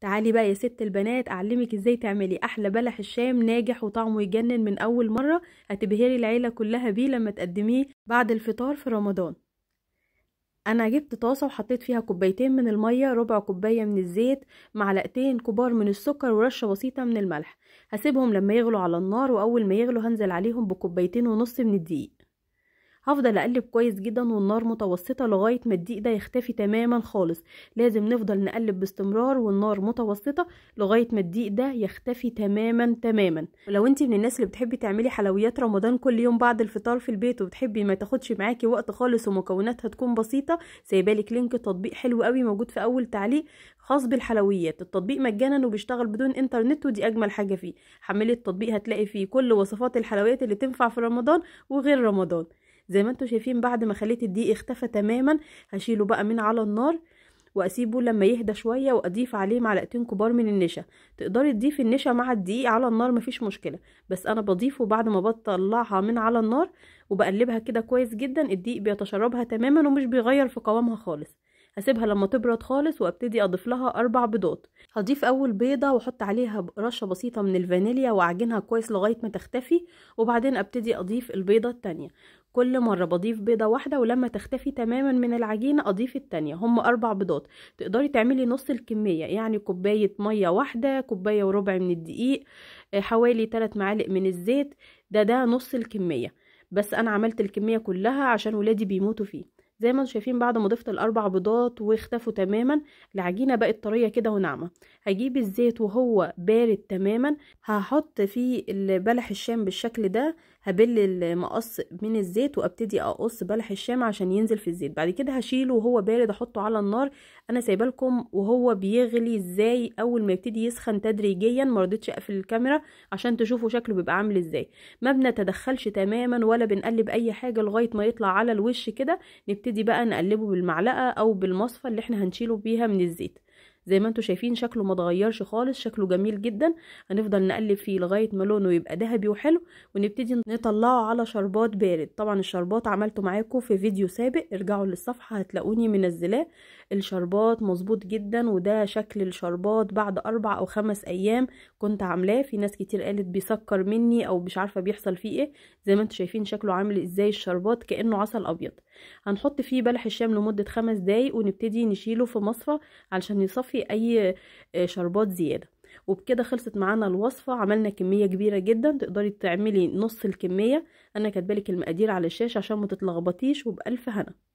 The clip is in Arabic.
تعالي بقى يا ست البنات اعلمك ازاي تعملي احلى بلح الشام ناجح وطعمه يجنن من اول مره هتبهري العيله كلها بيه لما تقدميه بعد الفطار في رمضان انا جبت طاسه وحطيت فيها كوبايتين من الميه ربع كوبايه من الزيت معلقتين كبار من السكر ورشه بسيطه من الملح هسيبهم لما يغلوا على النار واول ما يغلوا هنزل عليهم بكوبايتين ونص من الدقيق هفضل اقلب كويس جدا والنار متوسطه لغايه ما الدقيق ده يختفي تماما خالص لازم نفضل نقلب باستمرار والنار متوسطه لغايه ما الدقيق ده يختفي تماما تماما ولو انت من الناس اللي بتحبي تعملي حلويات رمضان كل يوم بعد الفطار في البيت وبتحبي ما تاخدش معاكي وقت خالص ومكوناتها تكون بسيطه سايبالك لينك تطبيق حلو قوي موجود في اول تعليق خاص بالحلويات التطبيق مجانا وبيشتغل بدون انترنت ودي اجمل حاجه فيه حملي التطبيق هتلاقي فيه كل وصفات الحلويات اللي تنفع في رمضان وغير رمضان زي ما انتم شايفين بعد ما خليت الدقيق اختفى تماما هشيله بقى من على النار واسيبه لما يهدى شويه واضيف عليه معلقتين كبار من النشا تقدري تضيفي النشا مع الدقيق على النار مفيش مشكله بس انا بضيفه بعد ما بطلعها من على النار وبقلبها كده كويس جدا الدقيق بيتشربها تماما ومش بيغير في قوامها خالص هسيبها لما تبرد خالص وابتدي اضيف لها اربع بيضات هضيف اول بيضه واحط عليها رشه بسيطه من الفانيليا واعجنها كويس لغايه ما تختفي وبعدين ابتدي اضيف البيضه التانية كل مرة بضيف بيضة واحدة ولما تختفي تماما من العجينة أضيف التانية هم أربع بيضات تقدري تعملي نص الكمية يعني كوباية مية واحدة كوباية وربع من الدقيق آه، حوالي 3 معالق من الزيت ده ده نص الكمية بس أنا عملت الكمية كلها عشان ولادي بيموتوا فيه زي ما انتم شايفين بعد ما ضفت الاربع بيضات واختفوا تماما العجينه بقت طريه كده وناعمه هجيب الزيت وهو بارد تماما هحط فيه بلح الشام بالشكل ده هبل المقص من الزيت وابتدي اقص بلح الشام عشان ينزل في الزيت بعد كده هشيله وهو بارد احطه على النار انا سايبه لكم وهو بيغلي ازاي اول ما يبتدي يسخن تدريجيا ما رضيتش اقفل الكاميرا عشان تشوفوا شكله بيبقى عامل ازاي ما بنتدخلش تماما ولا بنقلب اي حاجه لغايه ما يطلع على الوش كده نبتدي نبتدي بقى نقلبه بالمعلقة أو بالمصفى اللي احنا هنشيله بيها من الزيت زي ما انتم شايفين شكله ما اتغيرش خالص شكله جميل جدا هنفضل نقلب فيه لغايه ما لونه يبقى ذهبي وحلو ونبتدي نطلعه على شربات بارد طبعا الشربات عملته معاكم في فيديو سابق ارجعوا للصفحه هتلاقوني منزلاه الشربات مظبوط جدا وده شكل الشربات بعد اربع او خمس ايام كنت عاملاه في ناس كتير قالت بيسكر مني او مش عارفه بيحصل فيه ايه زي ما انتم شايفين شكله عامل ازاي الشربات كانه عسل ابيض هنحط فيه بلح الشام لمده خمس دقايق ونبتدي نشيله في مصفى علشان يصفي في اي آه، شربات زياده وبكده خلصت معانا الوصفه عملنا كميه كبيره جدا تقدري تعملي نص الكميه انا كاتبالك المقادير على الشاشه عشان ما تتلخبطيش وبالف هنا